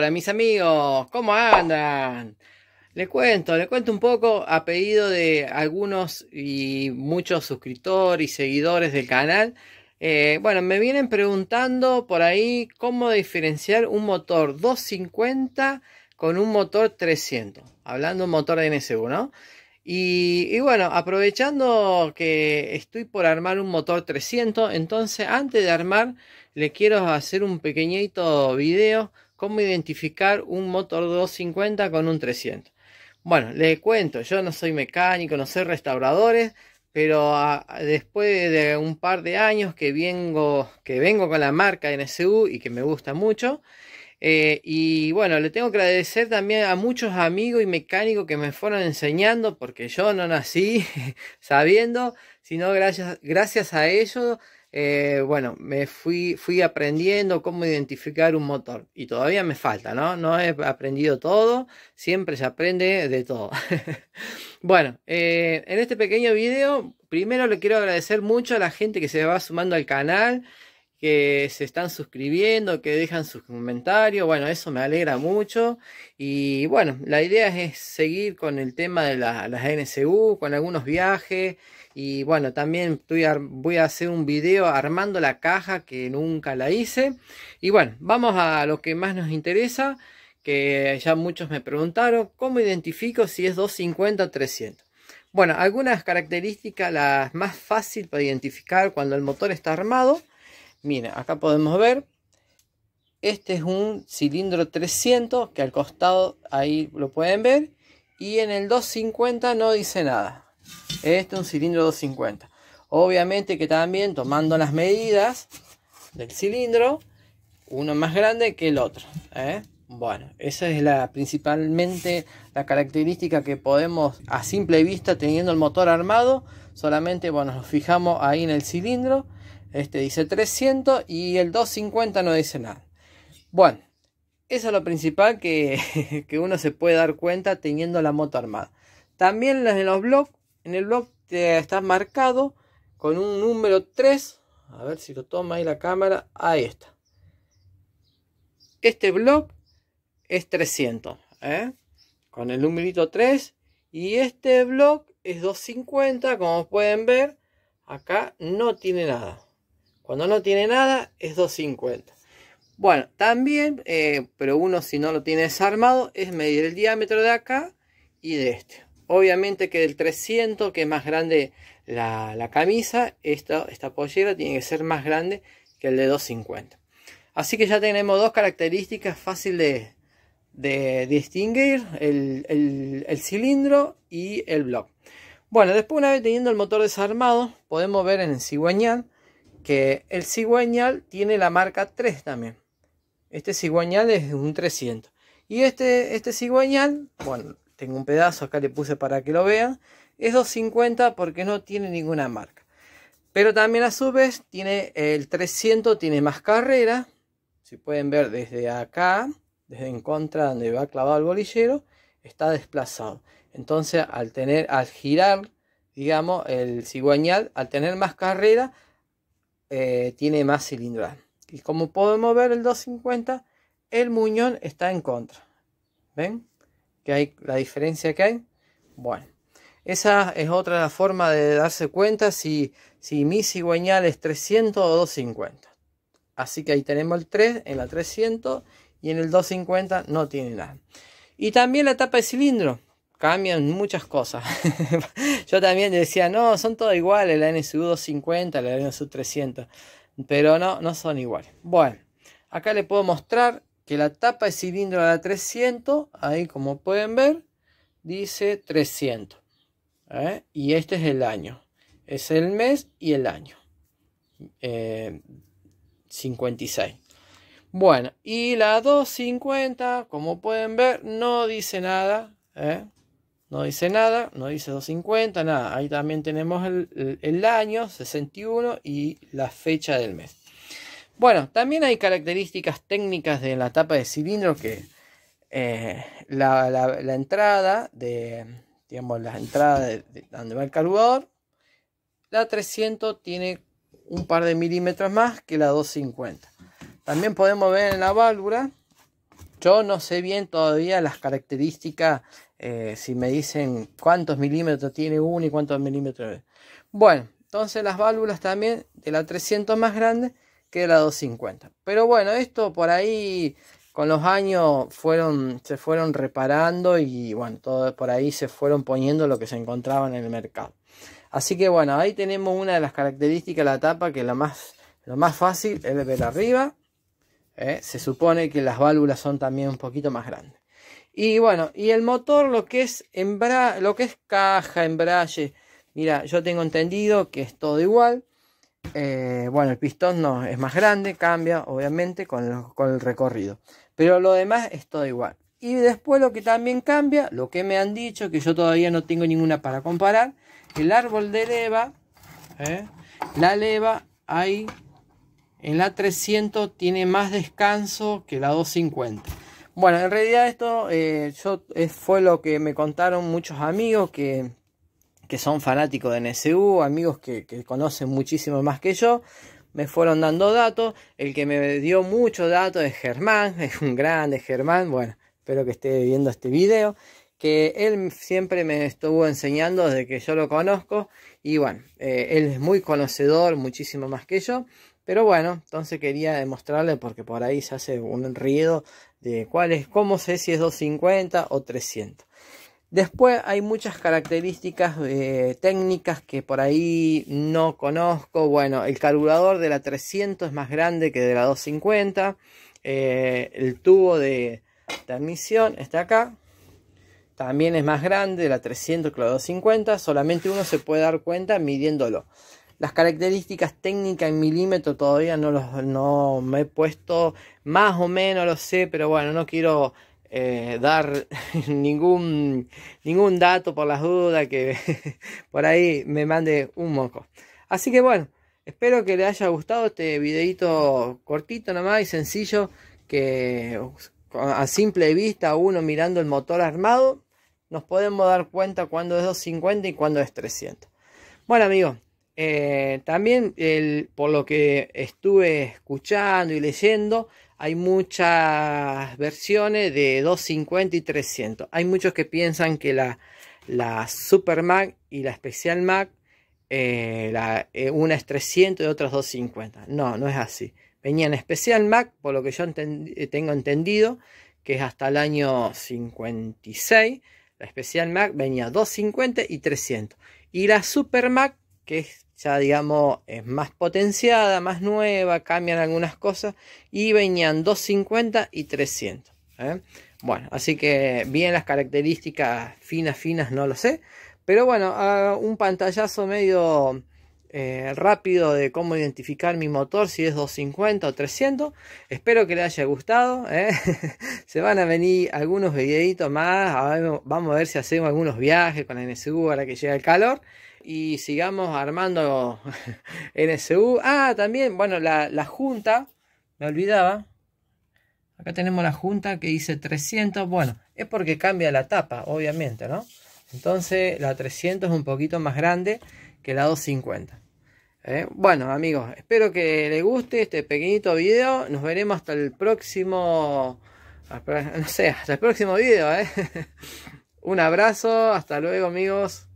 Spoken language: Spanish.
Hola mis amigos, ¿cómo andan? le cuento, le cuento un poco a pedido de algunos y muchos suscriptores y seguidores del canal. Eh, bueno, me vienen preguntando por ahí cómo diferenciar un motor 250 con un motor 300. Hablando un motor de NSU, Y, bueno, aprovechando que estoy por armar un motor 300, entonces antes de armar le quiero hacer un pequeñito video cómo identificar un motor 250 con un 300. Bueno, le cuento, yo no soy mecánico, no soy restauradores, pero ah, después de un par de años que vengo, que vengo con la marca NSU y que me gusta mucho, eh, y bueno, le tengo que agradecer también a muchos amigos y mecánicos que me fueron enseñando, porque yo no nací sabiendo, sino gracias, gracias a ellos eh, bueno, me fui, fui aprendiendo cómo identificar un motor y todavía me falta, ¿no? No he aprendido todo, siempre se aprende de todo. bueno, eh, en este pequeño video, primero le quiero agradecer mucho a la gente que se va sumando al canal, que se están suscribiendo, que dejan sus comentarios, bueno, eso me alegra mucho y bueno, la idea es seguir con el tema de las NSU, con algunos viajes. Y bueno, también voy a hacer un video armando la caja que nunca la hice. Y bueno, vamos a lo que más nos interesa, que ya muchos me preguntaron, ¿cómo identifico si es 250 o 300? Bueno, algunas características, las más fácil para identificar cuando el motor está armado. Mira, acá podemos ver, este es un cilindro 300 que al costado ahí lo pueden ver. Y en el 250 no dice nada. Este un cilindro 250. Obviamente que también tomando las medidas del cilindro, uno más grande que el otro. ¿eh? Bueno, esa es la principalmente la característica que podemos a simple vista teniendo el motor armado. Solamente bueno, nos fijamos ahí en el cilindro. Este dice 300 y el 250 no dice nada. Bueno, eso es lo principal que, que uno se puede dar cuenta teniendo la moto armada. También en los blogs en el blog te está marcado con un número 3. A ver si lo toma ahí la cámara. Ahí está. Este blog es 300. ¿eh? Con el numerito 3. Y este blog es 250. Como pueden ver, acá no tiene nada. Cuando no tiene nada es 250. Bueno, también, eh, pero uno si no lo tiene desarmado, es medir el diámetro de acá y de este. Obviamente que del 300, que es más grande la, la camisa, esta, esta pollera tiene que ser más grande que el de 250. Así que ya tenemos dos características fáciles de, distinguir, el, cilindro y el block. Bueno, después una vez teniendo el motor desarmado, podemos ver en el cigüeñal que el cigüeñal tiene la marca 3 también. Este cigüeñal es un 300. Y este, este cigüeñal, bueno, tengo un pedazo, acá le puse para que lo vean, es 250 porque no tiene ninguna marca. Pero también a su vez tiene el 300, tiene más carrera, si pueden ver desde acá, desde en contra donde va clavado el bolillero, está desplazado. Entonces al tener, al girar, digamos, el cigüeñal, al tener más carrera, eh, tiene más cilindrada. Y como podemos ver el 250, el muñón está en contra. ¿Ven? hay, la diferencia que hay. Bueno, esa es otra forma de darse cuenta si, si mi cigüeñal es 300 o 250. Así que ahí tenemos el 3 en la 300 y en el 250 no tiene nada. Y también la tapa de cilindro. Cambian muchas cosas. Yo también decía, no, son todas iguales, la NSU 250, la NSU 300. Pero no, no son iguales. Bueno, acá le puedo mostrar que la tapa de cilindro era 300, ahí como pueden ver, dice 300. ¿eh? Y este es el año, es el mes y el año. 56. Eh, bueno, y la 250, como pueden ver, no dice nada. ¿eh? No dice nada, no dice 250, nada. Ahí también tenemos el año 61 y la fecha del mes. Bueno, también hay características técnicas de la tapa de cilindro que eh, la, entrada de, digamos, la entrada de, donde va el carburador, la 300 tiene un par de milímetros más que la 250. También podemos ver en la válvula, yo no sé bien todavía las características, eh, si me dicen cuántos milímetros tiene uno y cuántos milímetros. Bueno, entonces las válvulas también de la 300 más grande que era 250. Pero bueno, esto por ahí con los años fueron, se fueron reparando y bueno, todo por ahí se fueron poniendo lo que se encontraba en el mercado. Así que bueno, ahí tenemos una de las características de la tapa que la más, lo más fácil es ver arriba. ¿eh? Se supone que las válvulas son también un poquito más grandes. Y bueno, y el motor, lo que es, embra lo que es caja, embrague. Mira, yo tengo entendido que es todo igual. Eh, bueno, el pistón no, es más grande, cambia obviamente con, el recorrido. Pero lo demás es todo igual. Y después lo que también cambia, lo que me han dicho, que yo todavía no tengo ninguna para comparar, el árbol de leva, ¿eh? la leva ahí, en la 300 tiene más descanso que la 250. Bueno, en realidad esto eh, yo, fue lo que me contaron muchos amigos que que son fanáticos de NSU, amigos que, conocen muchísimo más que yo, me fueron dando datos. El que me dio mucho dato es Germán, es un grande Germán, bueno, espero que esté viendo este video, que él siempre me estuvo enseñando desde que yo lo conozco y bueno, eh, él es muy conocedor, muchísimo más que yo. Pero bueno, entonces quería demostrarle porque por ahí se hace un ruido de cuál es, cómo sé si es 250 o 300. Después hay muchas características eh, técnicas que por ahí no conozco. Bueno, el carburador de la 300 es más grande que de la 250. Eh, el tubo de transmisión está acá. También es más grande de la 300 que la 250. Solamente uno se puede dar cuenta midiéndolo. Las características técnicas en milímetro todavía no, no me he puesto. Más o menos lo sé, pero bueno, no quiero eh, dar ningún, ningún dato por las dudas que por ahí me mande un moco. Así que bueno, espero que les haya gustado este videito cortito nomás y sencillo que a simple vista uno mirando el motor armado nos podemos dar cuenta cuando es 250 y cuando es 300. Bueno amigos, eh, también el, por lo que estuve escuchando y leyendo, hay muchas versiones de 250 y 300. Hay muchos que piensan que la, la Super Mac y la Special Mac, eh, eh, una es 300 y otra es 250. No, no es así. Venían Special Mac, por lo que yo eh, tengo entendido, que es hasta el año 56. La Special Mac venía 250 y 300. Y la Super Mac, que es ya digamos es más potenciada, más nueva, cambian algunas cosas y venían 250 y 300. ¿eh? Bueno, así que bien las características finas, finas, no lo sé. Pero bueno, un pantallazo medio eh, rápido de cómo identificar mi motor, si es 250 o 300. Espero que les haya gustado. ¿eh? Se van a venir algunos videitos más. vamos a ver si hacemos algunos viajes con NSU ahora que llega el calor. Y sigamos armando NSU. Ah, también, bueno, la, la junta, me olvidaba. Acá tenemos la junta que dice 300. Bueno, es porque cambia la tapa, obviamente, ¿no? Entonces la 300 es un poquito más grande que 50. 2.50 bueno amigos, espero que les guste este pequeñito video. Nos veremos hasta el próximo... No sé, hasta el próximo video. ¿eh? Un abrazo, hasta luego amigos.